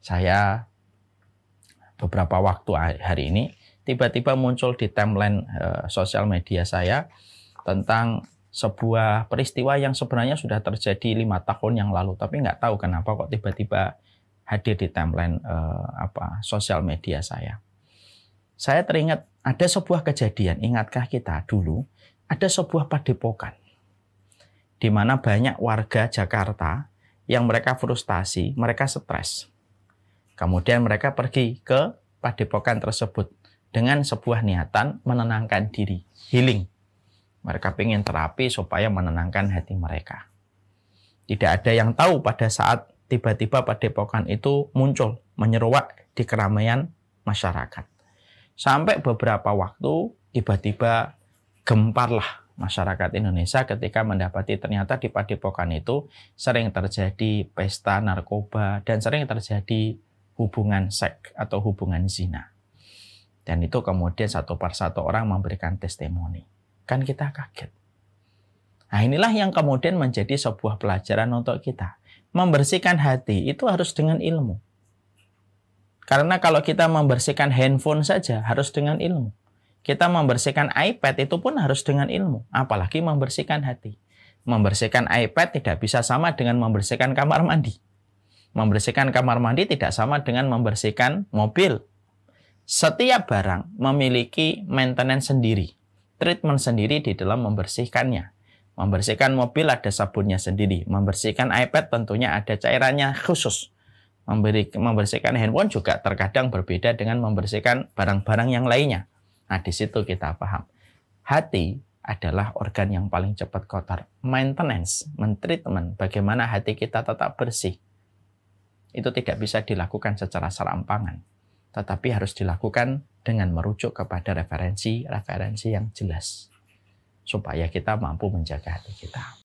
saya beberapa waktu hari ini tiba-tiba muncul di timeline uh, sosial media saya tentang sebuah peristiwa yang sebenarnya sudah terjadi lima tahun yang lalu tapi nggak tahu kenapa kok tiba-tiba hadir di timeline uh, apa sosial media saya. Saya teringat ada sebuah kejadian, ingatkah kita dulu ada sebuah padepokan di mana banyak warga Jakarta yang mereka frustasi, mereka stres. Kemudian mereka pergi ke padepokan tersebut dengan sebuah niatan menenangkan diri, healing. Mereka ingin terapi supaya menenangkan hati mereka. Tidak ada yang tahu pada saat tiba-tiba padepokan itu muncul, menyeruak di keramaian masyarakat. Sampai beberapa waktu, tiba-tiba gemparlah masyarakat Indonesia ketika mendapati ternyata di padepokan itu sering terjadi pesta narkoba dan sering terjadi hubungan seks atau hubungan zina. Dan itu kemudian satu persatu orang memberikan testimoni. Kan kita kaget. Nah inilah yang kemudian menjadi sebuah pelajaran untuk kita. Membersihkan hati itu harus dengan ilmu. Karena kalau kita membersihkan handphone saja harus dengan ilmu. Kita membersihkan iPad itu pun harus dengan ilmu. Apalagi membersihkan hati. Membersihkan iPad tidak bisa sama dengan membersihkan kamar mandi. Membersihkan kamar mandi tidak sama dengan membersihkan mobil. Setiap barang memiliki maintenance sendiri, treatment sendiri di dalam membersihkannya. Membersihkan mobil ada sabunnya sendiri, membersihkan iPad tentunya ada cairannya khusus. Memberi, membersihkan handphone juga terkadang berbeda dengan membersihkan barang-barang yang lainnya. Nah, di situ kita paham. Hati adalah organ yang paling cepat kotor. Maintenance, treatment, bagaimana hati kita tetap bersih itu tidak bisa dilakukan secara serampangan, tetapi harus dilakukan dengan merujuk kepada referensi-referensi yang jelas supaya kita mampu menjaga hati kita.